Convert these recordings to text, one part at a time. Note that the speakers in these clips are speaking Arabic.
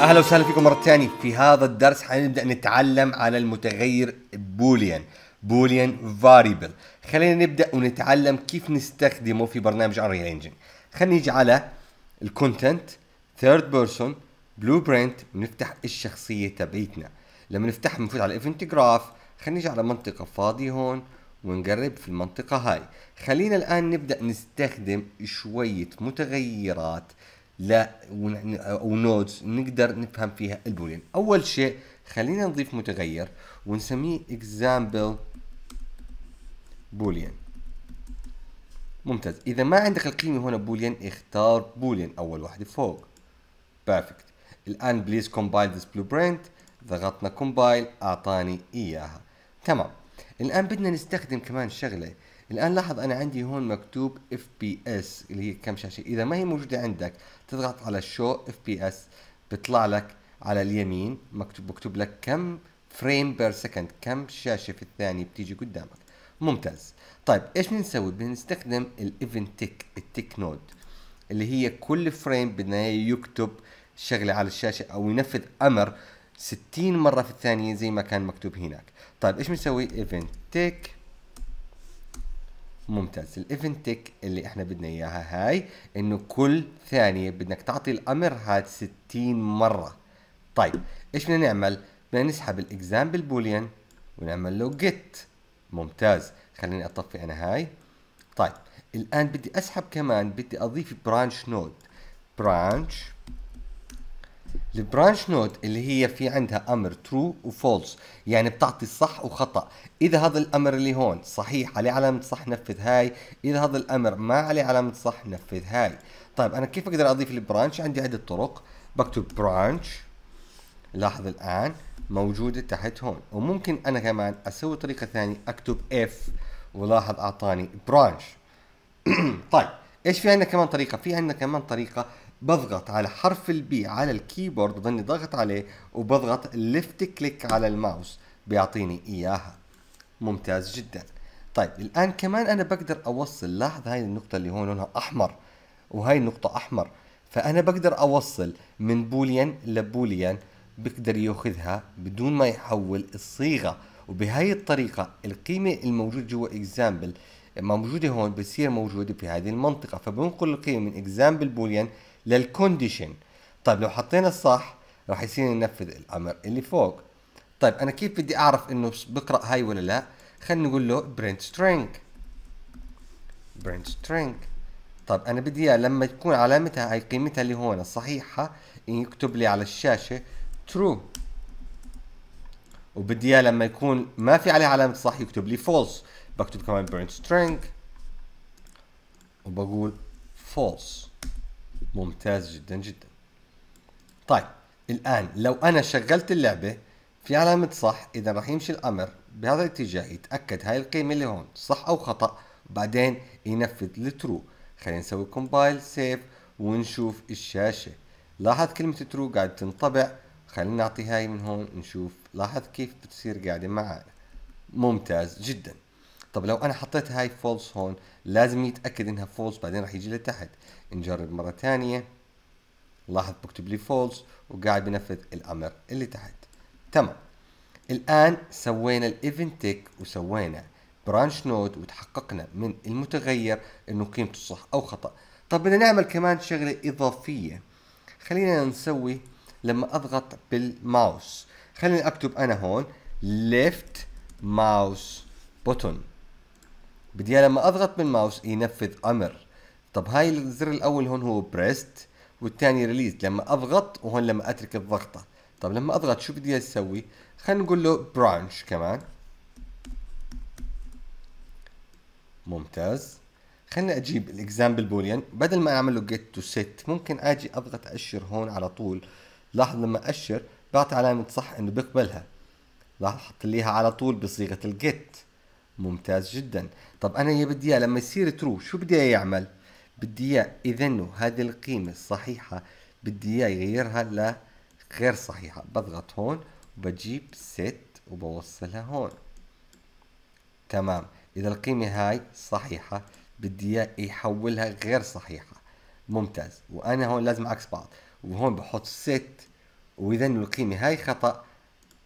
اهلا وسهلا فيكم مره ثانيه في هذا الدرس حنبدا نتعلم على المتغير بوليان بوليان فاريبل خلينا نبدا ونتعلم كيف نستخدمه في برنامج انري انجن خلينا نيجي على الكونتنت ثيرد بيرسون بلو برينت ونفتح الشخصيه تبعتنا لما نفتح بنفوت على الايفنت جراف خلينا نيجي على منطقه فاضيه هون ونقرب في المنطقة هاي خلينا الآن نبدأ نستخدم شوية متغيرات لا او نودز نقدر نفهم فيها البولين اول شيء خلينا نضيف متغير ونسميه اكزامبل بولين ممتاز اذا ما عندك القيمه هنا بولين اختار بولين اول واحده فوق بيرفكت الان بليز كومبايل ذس بلو برينت ضغطنا كومبايل اعطاني اياها تمام الان بدنا نستخدم كمان شغله الآن لاحظ أنا عندي هون مكتوب FPS اللي هي كم شاشة إذا ما هي موجودة عندك تضغط على Show FPS بيطلع لك على اليمين مكتوب مكتوب لك كم فريم بير سكند كم شاشة في الثانية بتيجي قدامك ممتاز طيب ايش بنسوي بنستخدم الايفنت تيك التيك نود اللي هي كل فريم بدنا يكتب شغلة على الشاشة او ينفذ امر 60 مرة في الثانية زي ما كان مكتوب هناك طيب ايش بنسوي ايفنت تيك ممتاز الايفنت اللي احنا بدنا اياها هاي انه كل ثانيه بدك تعطي الامر هاد 60 مره طيب ايش بدنا نعمل بدنا نسحب الاكزامبل بوليان ونعمل له جيت ممتاز خليني اطفي انا هاي طيب الان بدي اسحب كمان بدي اضيف برانش نود برانش البرانش نود اللي هي في عندها امر ترو وفولس يعني بتعطي الصح وخطا اذا هذا الامر اللي هون صحيح عليه علامه صح نفذ هاي اذا هذا الامر ما عليه علامه صح نفذ هاي طيب انا كيف اقدر اضيف البرانش عندي عده طرق بكتب برانش لاحظ الان موجوده تحت هون وممكن انا كمان اسوي طريقه ثانيه اكتب اف ولاحظ اعطاني برانش طيب ايش في عندنا كمان طريقه في عندنا كمان طريقه بضغط على حرف البي على الكيبورد بضلني ضاغط عليه وبضغط ليفت كليك على الماوس بيعطيني اياها ممتاز جدا طيب الان كمان انا بقدر اوصل لاحظ هاي النقطه اللي هون لونها احمر وهاي النقطه احمر فانا بقدر اوصل من بوليان لبوليان بقدر ياخذها بدون ما يحول الصيغه وبهي الطريقه القيمه الموجوده جوا اكزامبل موجوده هون بصير موجوده في هذه المنطقه فبنقل القيمه من اكزامبل بوليان للكونديشن طيب لو حطينا الصح راح يصير ينفذ الامر اللي فوق طيب انا كيف بدي اعرف انه بقرا هاي ولا لا خلينا نقول له برنت سترينج برنت سترينج طيب انا بدي اياه لما تكون علامتها هاي قيمتها اللي هون الصحيحه يكتب لي على الشاشه ترو وبدي اياه لما يكون ما في عليه علامه صح يكتب لي فولس بكتب كمان برنت سترينج وبقول false ممتاز جدا جدا طيب الآن لو أنا شغلت اللعبة في علامة صح إذا راح يمشي الأمر بهذا الاتجاه يتأكد هاي القيمة اللي هون صح أو خطأ وبعدين ينفذ الترو خلينا نسوي كومبايل سيف ونشوف الشاشة لاحظ كلمة ترو قاعد تنطبع خلينا نعطي هاي من هون نشوف لاحظ كيف بتصير قاعدة معنا ممتاز جدا طب لو انا حطيت هاي فولس هون لازم يتاكد انها فولس بعدين راح يجي لتحت نجرب مرة ثانية لاحظ بكتب لي فولس وقاعد بنفذ الأمر اللي تحت تمام الآن سوينا الايفنت تيك وسوينا برانش نود وتحققنا من المتغير انه قيمته صح او خطأ طب بدنا نعمل كمان شغلة اضافية خلينا نسوي لما اضغط بالماوس خلينا اكتب انا هون ليفت ماوس بوتون بدي لما اضغط بالماوس ينفذ امر طب هاي الزر الاول هون هو بريست والثاني ريليز لما اضغط وهون لما اترك الضغطه طب لما اضغط شو بدي اسوي خلينا نقول له برانش كمان ممتاز خلينا اجيب الاكزامبل بوليان بدل ما اعمل له جيت تو سيت ممكن اجي اضغط اشر هون على طول لاحظ لما اشر بعطي علامه صح انه بيقبلها لاحظ حط ليها على طول بصيغه الجيت ممتاز جدا طب انا يا بدي لما يصير ترو شو بدي يعمل بدي اياه اذا هذه القيمه الصحيحه بدي اياه يغيرها لغير صحيحه بضغط هون وبجيب ست وبوصلها هون تمام اذا القيمه هاي صحيحه بدي اياه يحولها غير صحيحه ممتاز وانا هون لازم عكس بعض وهون بحط ست واذا القيمه هاي خطا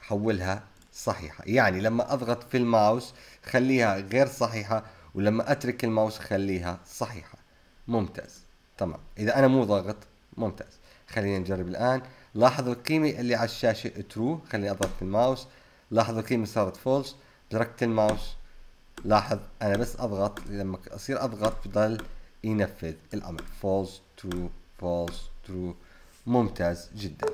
حولها صحيحه يعني لما اضغط في الماوس خليها غير صحيحه ولما اترك الماوس خليها صحيحه ممتاز تمام اذا انا مو ضاغط ممتاز خلينا نجرب الان لاحظوا القيمه اللي على الشاشه ترو خليني اضغط الماوس لاحظوا القيمه صارت فولس تركت الماوس لاحظ انا بس اضغط لما اصير اضغط بضل ينفذ الامر فولس ترو فولس ترو ممتاز جدا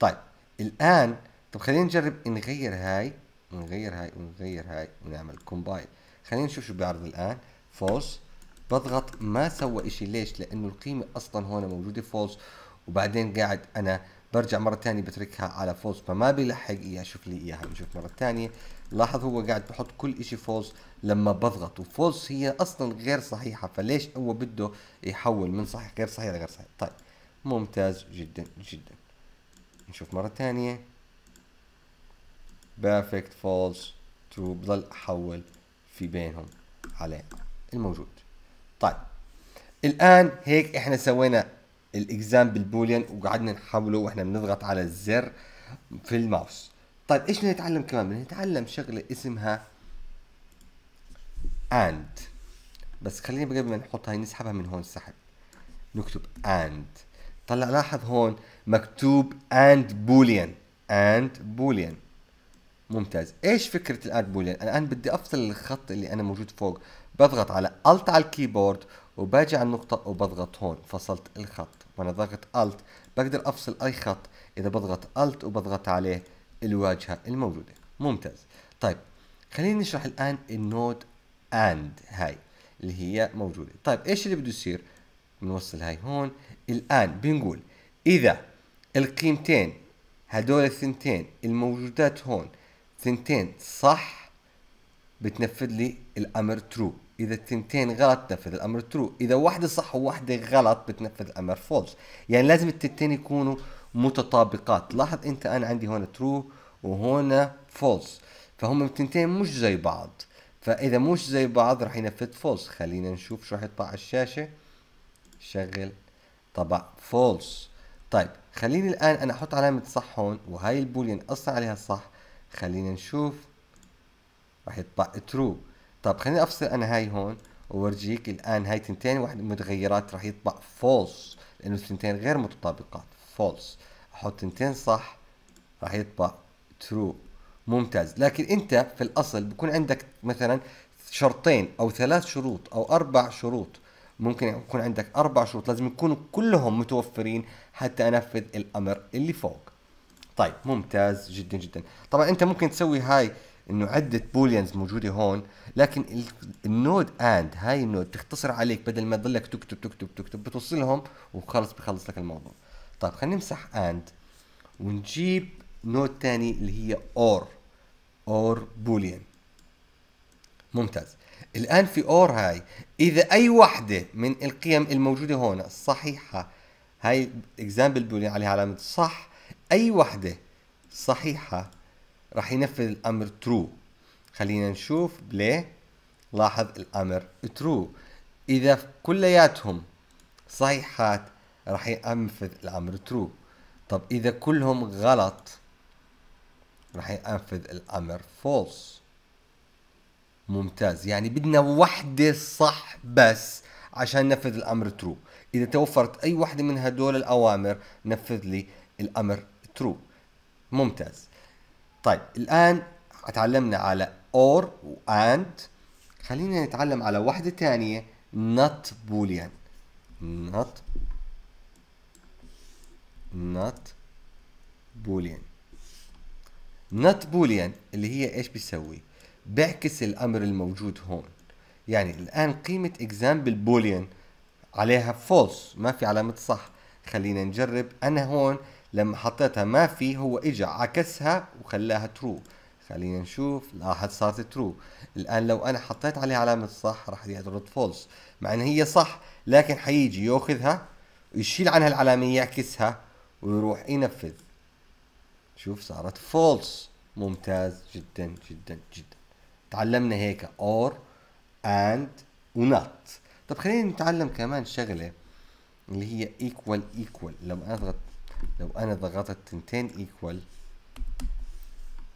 طيب الان طب خلينا نجرب نغير هاي ونغير هاي ونغير هاي ونعمل كومبايل خلينا نشوف شو بيعرض الان فولس بضغط ما سوى اشي ليش لانه القيمه اصلا هون موجوده فولس وبعدين قاعد انا برجع مره ثانيه بتركها على فولس فما بيلحق اياها شوف لي اياها نشوف مره ثانيه لاحظ هو قاعد بحط كل شيء فولس لما بضغط وفولس هي اصلا غير صحيحه فليش هو بده يحول من صحيح غير صحيح لغير صحيح طيب ممتاز جدا جدا نشوف مره ثانيه بيرفكت فولس ترو بضل احول في بينهم على الموجود طيب الان هيك احنا سوينا الاكزام بالبوليان وقعدنا نحوله واحنا بنضغط على الزر في الماوس طيب ايش بدنا نتعلم كمان بدنا نتعلم شغله اسمها اند بس خلينا قبل ما نحطها نسحبها من هون سحب نكتب اند طلع لاحظ هون مكتوب اند بوليان اند بوليان ممتاز ايش فكره الاند بوليان الان بدي افصل الخط اللي انا موجود فوق بضغط على الت على الكيبورد وباجي على النقطة وبضغط هون فصلت الخط وانا ضغط الت بقدر افصل اي خط اذا بضغط الت وبضغط عليه الواجهة الموجودة ممتاز طيب خلينا نشرح الان النود اند هاي اللي هي موجودة طيب ايش اللي بده يصير بنوصل هاي هون الان بنقول اذا القيمتين هدول الثنتين الموجودات هون ثنتين صح بتنفذ لي الامر ترو اذا التنتين غلط تنفذ الامر ترو اذا واحده صح وواحده غلط بتنفذ الامر فولس يعني لازم التنتين يكونوا متطابقات لاحظ انت انا عندي هون ترو وهون فولس فهم التنتين مش زي بعض فاذا مش زي بعض راح ينفذ فولس خلينا نشوف شو راح يطلع على الشاشه شغل طبع فولس طيب خليني الان انا احط علامه صح هون وهاي البولين اصلا عليها صح خلينا نشوف راح يطبع ترو طب خليني افصل انا هاي هون وورجيك الان هاي تنتين واحد متغيرات راح يطبع فولس لانه التنتين غير متطابقات فولس احط تنتين صح راح يطبع ترو ممتاز لكن انت في الاصل بكون عندك مثلا شرطين او ثلاث شروط او اربع شروط ممكن يكون عندك اربع شروط لازم يكونوا كلهم متوفرين حتى انفذ الامر اللي فوق طيب ممتاز جدا جدا طبعا انت ممكن تسوي هاي انه عده بوليانز موجوده هون لكن النود اند هاي النود تختصر عليك بدل ما تضلك تكتب تكتب تكتب بتوصلهم وخلص بخلص لك الموضوع طيب خلينا نمسح اند ونجيب نود تاني اللي هي اور اور بوليان ممتاز الان في اور هاي اذا اي وحده من القيم الموجوده هون صحيحه هاي اكزامبل بوليان عليها علامه صح اي وحده صحيحه راح ينفذ الامر ترو خلينا نشوف بلاي لاحظ الامر ترو اذا كلياتهم صحيحات راح ينفذ الامر ترو طب اذا كلهم غلط راح ينفذ الامر فولس ممتاز يعني بدنا وحدة صح بس عشان نفذ الامر ترو اذا توفرت اي وحدة من هدول الاوامر نفذ لي الامر ترو ممتاز طيب الآن تعلمنا على or و and خلينا نتعلم على واحدة ثانية not boolean not not boolean not boolean اللي هي ايش بيسوي؟ بيعكس الامر الموجود هون يعني الان قيمة example boolean عليها false ما في علامة صح خلينا نجرب انا هون لما حطيتها ما في هو اجى عكسها وخلاها ترو خلينا نشوف لاحظ صارت ترو الان لو انا حطيت عليها علامه صح راح ترد فولس مع ان هي صح لكن حيجي ياخذها ويشيل عنها العلامه يعكسها ويروح ينفذ شوف صارت فولس ممتاز جدا جدا جدا تعلمنا هيك اور اند ونوت طب خلينا نتعلم كمان شغله اللي هي ايكوال ايكوال لما اضغط لو انا ضغطت تنتين ايكوال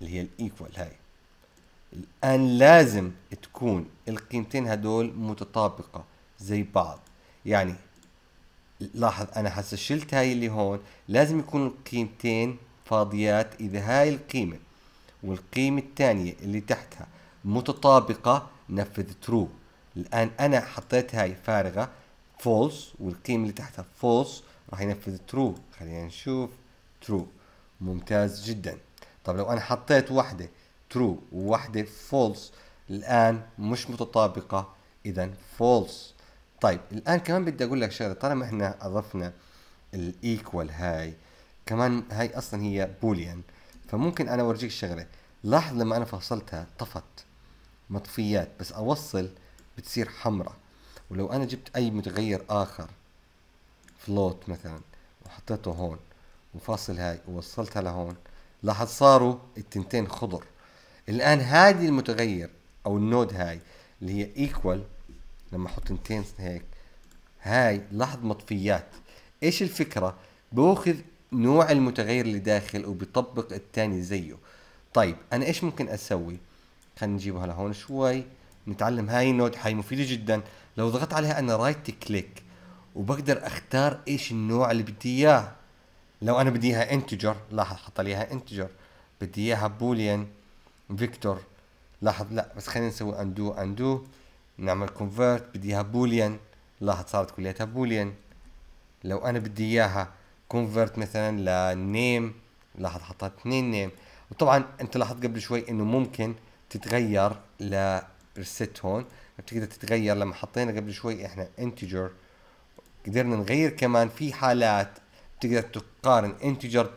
اللي هي الايكوال هاي الان لازم تكون القيمتين هدول متطابقه زي بعض يعني لاحظ انا هسه شلت هاي اللي هون لازم يكون القيمتين فاضيات اذا هاي القيمه والقيمه الثانيه اللي تحتها متطابقه نفذ ترو الان انا حطيت هاي فارغه فولس والقيمه اللي تحتها فولس راح ينفذ ترو خلينا نشوف ترو ممتاز جدا طب لو انا حطيت واحده ترو وواحده فولس الان مش متطابقه اذا فولس طيب الان كمان بدي اقول لك شغله طالما احنا اضفنا الايكوال هاي كمان هاي اصلا هي بوليان فممكن انا اورجيك شغله لاحظ لما انا فصلتها طفت مطفيات بس اوصل بتصير حمراء ولو انا جبت اي متغير اخر فلوت مثلا وحطيته هون وفاصل هاي ووصلتها لهون لاحظ صاروا التنتين خضر الان هذه المتغير او النود هاي اللي هي ايكوال لما احط تنتين هيك هاي لاحظ مطفيات ايش الفكره باخذ نوع المتغير اللي داخل وبيطبق الثاني زيه طيب انا ايش ممكن اسوي خلينا نجيبها لهون شوي نتعلم هاي النود هاي مفيده جدا لو ضغطت عليها انا رايت كليك وبقدر اختار ايش النوع اللي بدي اياه لو انا بدي اياها انتجر لاحظ حط لي اياها انتجر بدي اياها بوليان فيكتور لاحظ لا بس خلينا نسوي اندو اندو نعمل كونفرت بدي اياها بوليان لاحظ صارت كلياتها بوليان لو انا بدي اياها كونفرت مثلا لنيم لاحظ حطت اثنين نيم وطبعا انت لاحظت قبل شوي انه ممكن تتغير لريست هون بتقدر تتغير لما حطينا قبل شوي احنا انتجر قدرنا نغير كمان في حالات بتقدر تقارن انتجر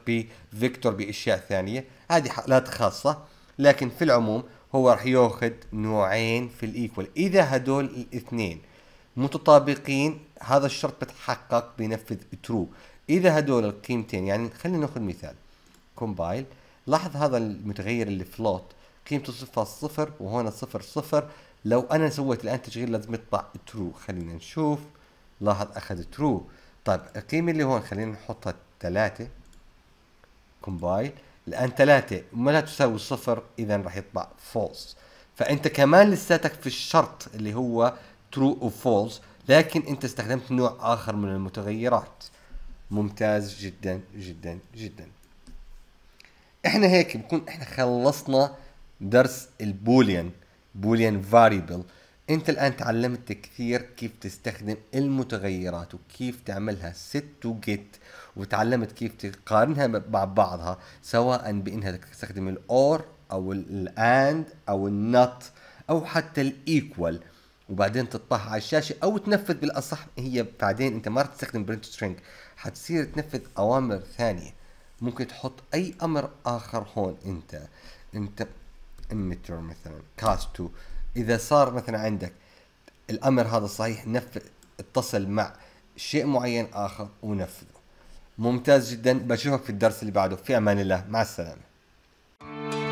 فيكتور باشياء ثانيه هذه حالات خاصه لكن في العموم هو راح ياخذ نوعين في الايكوال اذا هدول الاثنين متطابقين هذا الشرط بتحقق بينفذ ترو اذا هدول القيمتين يعني خلينا ناخذ مثال كومبايل لاحظ هذا المتغير اللي فلوت قيمته صفر صفر وهنا صفر صفر لو انا سويت الان تشغيل لازم يطلع ترو خلينا نشوف لاحظ اخذ ترو طيب القيمه اللي هون خلينا نحطها 3 كومبايل الان 3 ما لا تساوي صفر اذا راح يطبع فولس فانت كمان لساتك في الشرط اللي هو ترو او فولس لكن انت استخدمت نوع اخر من المتغيرات ممتاز جدا جدا جدا احنا هيك بكون احنا خلصنا درس البوليان بوليان فاريبل انت الان تعلمت كثير كيف تستخدم المتغيرات وكيف تعملها ست وجيت وتعلمت كيف تقارنها مع بعضها سواء بانها تستخدم الاور او الاند او النط او حتى الايكوال وبعدين تطبعها على الشاشه او تنفذ بالاصح هي بعدين انت ما راح تستخدم برنت سترينج حتصير تنفذ اوامر ثانيه ممكن تحط اي امر اخر هون انت انت مثلا كاست تو اذا صار مثلا عندك الامر هذا صحيح نفذ اتصل مع شيء معين اخر ونفذه ممتاز جدا بشوفك في الدرس اللي بعده في امان الله مع السلامه